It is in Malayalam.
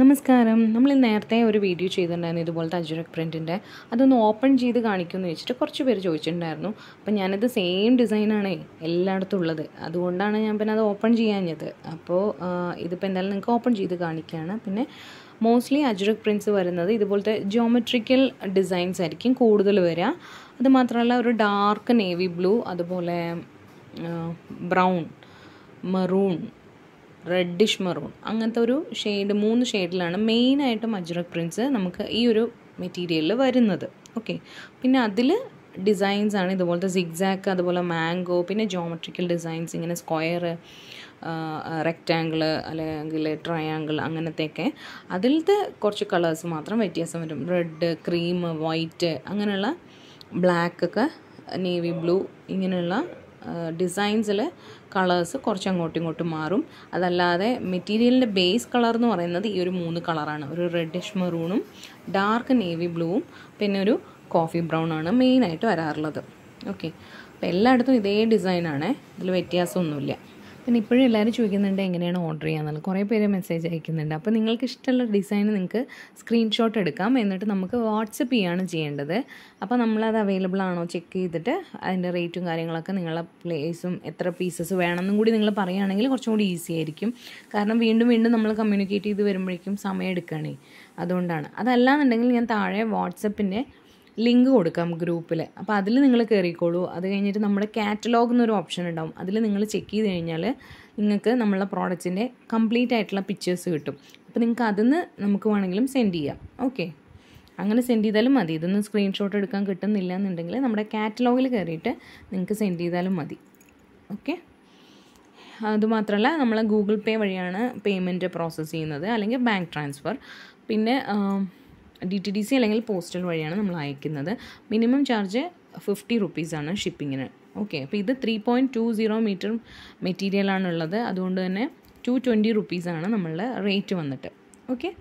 നമസ്കാരം നമ്മൾ നേരത്തെ ഒരു വീഡിയോ ചെയ്തിട്ടുണ്ടായിരുന്നു ഇതുപോലത്തെ അജുരക് പ്രിൻറ്റിൻ്റെ അതൊന്ന് ഓപ്പൺ ചെയ്ത് കാണിക്കുമെന്ന് വെച്ചിട്ട് കുറച്ച് പേര് ചോദിച്ചിട്ടുണ്ടായിരുന്നു അപ്പം ഞാനത് സെയിം ഡിസൈനാണ് എല്ലായിടത്തും ഉള്ളത് അതുകൊണ്ടാണ് ഞാൻ പിന്നെ അത് ഓപ്പൺ ചെയ്യാഞ്ഞത് അപ്പോൾ ഇതിപ്പോൾ എന്തായാലും നിങ്ങൾക്ക് ഓപ്പൺ ചെയ്ത് കാണിക്കുകയാണ് പിന്നെ മോസ്റ്റ്ലി അജുരക് പ്രിൻസ് വരുന്നത് ഇതുപോലത്തെ ജിയോമെട്രിക്കൽ ഡിസൈൻസ് ആയിരിക്കും കൂടുതൽ വരിക അതുമാത്രമല്ല ഒരു ഡാർക്ക് നേവി ബ്ലൂ അതുപോലെ ബ്രൗൺ മറൂൺ റെഡിഷ് മെറൂൺ അങ്ങനത്തെ ഒരു ഷെയ്ഡ് മൂന്ന് ഷെയ്ഡിലാണ് മെയിനായിട്ട് അജ്രക് പ്രിൻസ് നമുക്ക് ഈ ഒരു മെറ്റീരിയലിൽ വരുന്നത് ഓക്കെ പിന്നെ അതിൽ ഡിസൈൻസ് ആണ് ഇതുപോലത്തെ സിഗ്സാക്ക് അതുപോലെ മാംഗോ പിന്നെ ജോമെട്രിക്കൽ ഡിസൈൻസ് ഇങ്ങനെ സ്ക്വയർ റെക്റ്റാങ്കിള് അല്ലെങ്കിൽ ട്രയാങ്കിൾ അങ്ങനത്തെയൊക്കെ അതിലത്തെ കുറച്ച് കളേഴ്സ് മാത്രം വ്യത്യാസം വരും റെഡ് ക്രീം വൈറ്റ് അങ്ങനെയുള്ള ബ്ലാക്കൊക്കെ നേവി ബ്ലൂ ഇങ്ങനെയുള്ള ഡിസൈൻസിൽ കളേഴ്സ് കുറച്ച് അങ്ങോട്ടും ഇങ്ങോട്ടും മാറും അതല്ലാതെ മെറ്റീരിയലിൻ്റെ ബേസ് കളർ എന്ന് പറയുന്നത് ഈ ഒരു മൂന്ന് കളറാണ് ഒരു റെഡിഷ് മെറൂണും ഡാർക്ക് നേവി ബ്ലൂവും പിന്നെ ഒരു കോഫി ബ്രൗൺ ആണ് മെയിനായിട്ട് വരാറുള്ളത് ഓക്കെ അപ്പോൾ എല്ലായിടത്തും ഇതേ ഡിസൈനാണ് ഇതിൽ വ്യത്യാസമൊന്നുമില്ല പിന്നെ ഇപ്പോഴും എല്ലാവരും ചോദിക്കുന്നുണ്ട് എങ്ങനെയാണ് ഓർഡർ ചെയ്യാന്നുള്ളത് കുറേ പേര് മെസ്സേജ് അയക്കുന്നുണ്ട് അപ്പോൾ നിങ്ങൾക്ക് ഇഷ്ടമുള്ള ഡിസൈൻ നിങ്ങൾക്ക് സ്ക്രീൻഷോട്ട് എടുക്കാം എന്നിട്ട് നമുക്ക് വാട്സപ്പ് ചെയ്യാണ് ചെയ്യേണ്ടത് അപ്പോൾ നമ്മളത് അവൈലബിൾ ആണോ ചെക്ക് ചെയ്തിട്ട് അതിൻ്റെ റേറ്റും കാര്യങ്ങളൊക്കെ നിങ്ങളെ പ്ലേസും എത്ര പീസസ് വേണമെന്നും കൂടി നിങ്ങൾ പറയുകയാണെങ്കിൽ കുറച്ചും കൂടി ഈസി ആയിരിക്കും കാരണം വീണ്ടും വീണ്ടും നമ്മൾ കമ്മ്യൂണിക്കേറ്റ് ചെയ്ത് വരുമ്പോഴേക്കും സമയം എടുക്കുകയാണ് അതുകൊണ്ടാണ് അതല്ലാന്നുണ്ടെങ്കിൽ ഞാൻ താഴെ വാട്സപ്പിൻ്റെ ലിങ്ക് കൊടുക്കാം ഗ്രൂപ്പിൽ അപ്പോൾ അതിൽ നിങ്ങൾ കയറിക്കോളൂ അത് കഴിഞ്ഞിട്ട് നമ്മുടെ കാറ്റലോഗ് എന്നൊരു ഓപ്ഷൻ ഉണ്ടാവും അതിൽ നിങ്ങൾ ചെക്ക് ചെയ്ത് കഴിഞ്ഞാൽ നിങ്ങൾക്ക് നമ്മളെ പ്രോഡക്റ്റിൻ്റെ കംപ്ലീറ്റ് ആയിട്ടുള്ള പിക്ചേഴ്സ് കിട്ടും അപ്പോൾ നിങ്ങൾക്ക് അതിന്ന് നമുക്ക് വേണമെങ്കിലും സെൻഡ് ചെയ്യാം ഓക്കെ അങ്ങനെ സെൻഡ് ചെയ്താലും മതി ഇതൊന്നും സ്ക്രീൻഷോട്ട് എടുക്കാൻ കിട്ടുന്നില്ല എന്നുണ്ടെങ്കിൽ നമ്മുടെ കാറ്റലോഗിൽ കയറിയിട്ട് നിങ്ങൾക്ക് സെൻഡ് ചെയ്താലും മതി ഓക്കെ അതുമാത്രമല്ല നമ്മൾ ഗൂഗിൾ പേ വഴിയാണ് പേയ്മെൻറ്റ് പ്രോസസ്സ് ചെയ്യുന്നത് അല്ലെങ്കിൽ ബാങ്ക് ട്രാൻസ്ഫർ പിന്നെ ഡി ടി ഡി സി അല്ലെങ്കിൽ പോസ്റ്റൽ വഴിയാണ് നമ്മൾ അയക്കുന്നത് മിനിമം ചാർജ് ഫിഫ്റ്റി റുപ്പീസാണ് ഷിപ്പിങ്ങിന് ഓക്കെ അപ്പോൾ ഇത് three point two zero metre മെറ്റീരിയലാണുള്ളത് അതുകൊണ്ട് തന്നെ ടു ട്വൻറ്റി റുപ്പീസാണ് നമ്മളുടെ റേറ്റ് വന്നിട്ട് ഓക്കെ